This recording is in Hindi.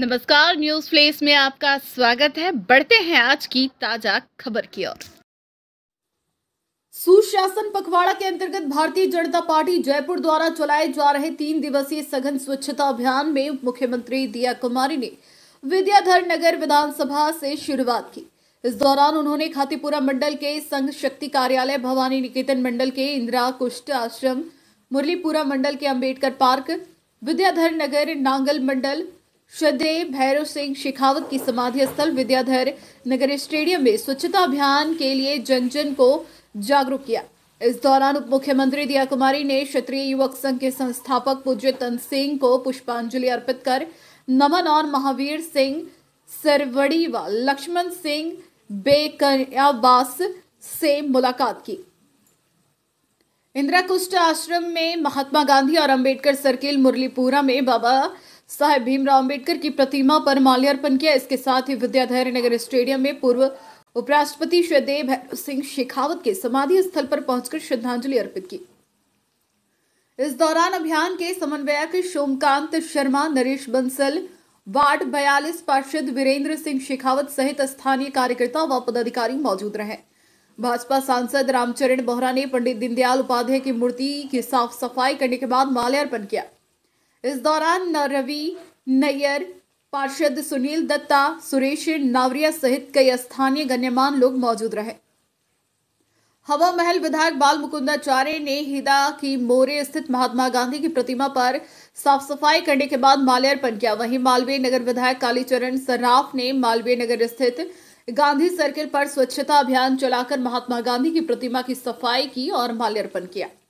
नमस्कार न्यूज प्लेस में आपका स्वागत है बढ़ते हैं आज की ताजा खबर की ओर सुशासन पखवाड़ा के अंतर्गत भारतीय जनता पार्टी जयपुर द्वारा चलाए जा रहे तीन दिवसीय सघन स्वच्छता अभियान में मुख्यमंत्री दिया कुमारी ने विद्याधर नगर विधानसभा से शुरुआत की इस दौरान उन्होंने खातीपुरा मंडल के संघ शक्ति कार्यालय भवानी निकेतन मंडल के इंदिरा कुष्ट आश्रम मुरलीपुरा मंडल के अंबेडकर पार्क विद्याधर नगर नांगल मंडल श्रद्धेय भैरव सिंह शेखावत की समाधि स्थल विद्याधर नगर स्टेडियम में स्वच्छता अभियान के लिए जन जन को जागरूक किया इस दौरान उप मुख्यमंत्री दिया कुमारी ने क्षेत्रीय युवक संघ के संस्थापक पूज्य तन सिंह को पुष्पांजलि अर्पित कर नमन और महावीर सिंह सरवड़ी व लक्ष्मण सिंह बेकयाबास से मुलाकात की इंदिरा कुष्ठ आश्रम में महात्मा गांधी और अंबेडकर सर्किल मुरलीपुरा में बाबा साहेब भीमराव अंबेडकर की प्रतिमा पर माल्यार्पण किया इसके साथ ही विद्याधर नगर स्टेडियम में पूर्व उपराष्ट्रपति श्रीदेव भैरव सिंह शेखावत के समाधि स्थल पर पहुंचकर श्रद्धांजलि अर्पित की इस दौरान अभियान के समन्वयक सोमकांत शर्मा नरेश बंसल वार्ड बयालीस पार्षद वीरेंद्र सिंह शेखावत सहित स्थानीय कार्यकर्ता व पदाधिकारी मौजूद रहे भाजपा सांसद रामचरण बोहरा ने पंडित दीनदयाल उपाध्याय की मूर्ति की साफ सफाई करने के बाद माल्यार्पण किया इस दौरान रवि नैयर पार्षद सुनील दत्ता सुरेश नावरिया सहित कई स्थानीय गण्यमान लोग मौजूद रहे हवा महल विधायक बाल मुकुंदाचार्य ने हिदा की मोरे स्थित महात्मा गांधी की प्रतिमा पर साफ सफाई करने के बाद माल्यार्पण किया वहीं मालवीय नगर विधायक कालीचरण सर्राफ ने मालवीय नगर स्थित गांधी सर्किल पर स्वच्छता अभियान चलाकर महात्मा गांधी की प्रतिमा की सफाई की और माल्यार्पण किया